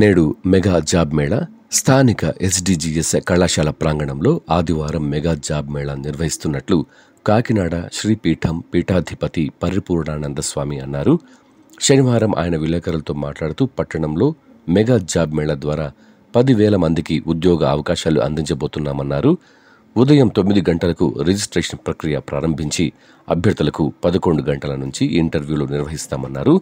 నేడు mega job Mela స్థానిక SDGs కళాశాల ప్రాంగణంలో ఆదివారం మెగా జాబ్ మేళా నిర్వహిస్తున్నట్లు కాకినాడ శ్రీపీఠం పీఠాధిపతి పరిపూర్ణానంద స్వామి అన్నారు శనివారం ఆయన విలేకరులతో మాట్లాడుతూ పట్టణంలో మెగా జాబ్ మేళా ద్వారా పదివేల మందికి ఉద్యోగ అవకాశాలు అందించబోతున్నామన్నారు ఉదయం తొమ్మిది గంటలకు రిజిస్ట్రేషన్ ప్రక్రియ ప్రారంభించి అభ్యర్థులకు పదకొండు గంటల నుంచి ఇంటర్వ్యూలు నిర్వహిస్తామన్నారు